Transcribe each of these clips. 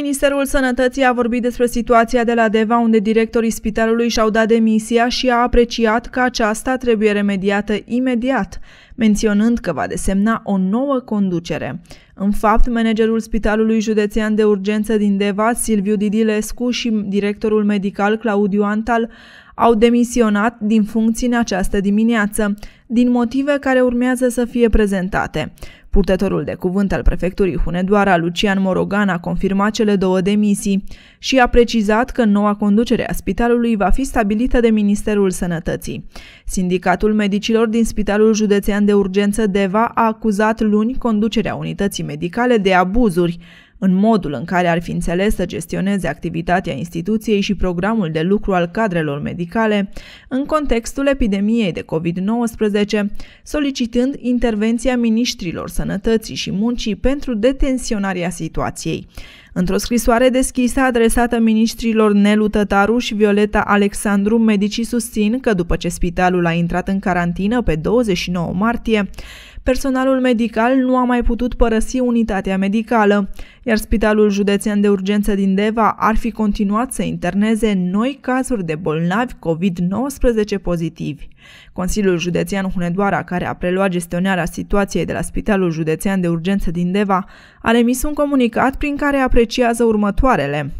Ministerul Sănătății a vorbit despre situația de la Deva, unde directorii spitalului și-au dat demisia și a apreciat că aceasta trebuie remediată imediat, menționând că va desemna o nouă conducere. În fapt, managerul Spitalului Județean de Urgență din Deva, Silviu Didilescu și directorul medical Claudiu Antal au demisionat din funcții în această dimineață, din motive care urmează să fie prezentate. Purtătorul de cuvânt al prefecturii Hunedoara, Lucian Morogan, a confirmat cele două demisii și a precizat că noua conducere a spitalului va fi stabilită de Ministerul Sănătății. Sindicatul medicilor din Spitalul Județean de Urgență Deva a acuzat luni conducerea unității medicale de abuzuri, în modul în care ar fi înțeles să gestioneze activitatea instituției și programul de lucru al cadrelor medicale în contextul epidemiei de COVID-19, solicitând intervenția ministrilor sănătății și muncii pentru detensionarea situației. Într-o scrisoare deschisă adresată ministrilor Nelu Tătaru și Violeta Alexandru, medicii susțin că după ce spitalul a intrat în carantină pe 29 martie, personalul medical nu a mai putut părăsi unitatea medicală, iar Spitalul Județean de Urgență din Deva ar fi continuat să interneze noi cazuri de bolnavi COVID-19 pozitivi. Consiliul Județean Hunedoara, care a preluat gestionarea situației de la Spitalul Județean de Urgență din Deva, a emis un comunicat prin care apreciază următoarele.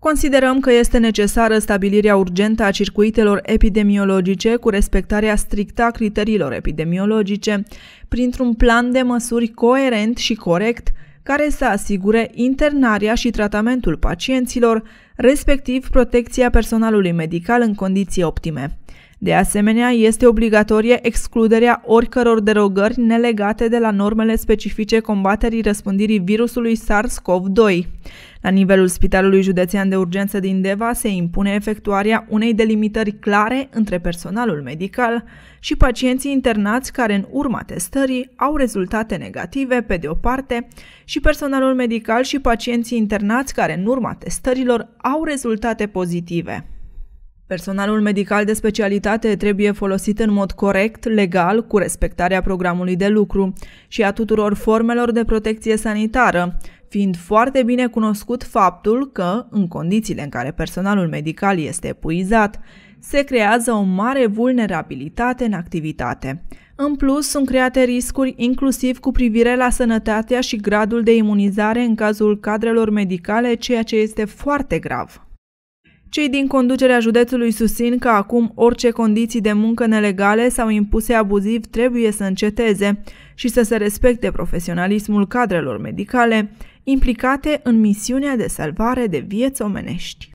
Considerăm că este necesară stabilirea urgentă a circuitelor epidemiologice cu respectarea strictă a criteriilor epidemiologice, printr-un plan de măsuri coerent și corect care să asigure internarea și tratamentul pacienților, respectiv protecția personalului medical în condiții optime. De asemenea, este obligatorie excluderea oricăror derogări nelegate de la normele specifice combaterii răspândirii virusului SARS-CoV-2. La nivelul Spitalului Județean de Urgență din Deva se impune efectuarea unei delimitări clare între personalul medical și pacienții internați care în urma testării au rezultate negative pe de o parte și personalul medical și pacienții internați care în urma testărilor au rezultate pozitive. Personalul medical de specialitate trebuie folosit în mod corect, legal, cu respectarea programului de lucru și a tuturor formelor de protecție sanitară, fiind foarte bine cunoscut faptul că, în condițiile în care personalul medical este epuizat, se creează o mare vulnerabilitate în activitate. În plus, sunt create riscuri inclusiv cu privire la sănătatea și gradul de imunizare în cazul cadrelor medicale, ceea ce este foarte grav. Cei din conducerea județului susțin că acum orice condiții de muncă nelegale sau impuse abuziv trebuie să înceteze și să se respecte profesionalismul cadrelor medicale implicate în misiunea de salvare de vieți omenești.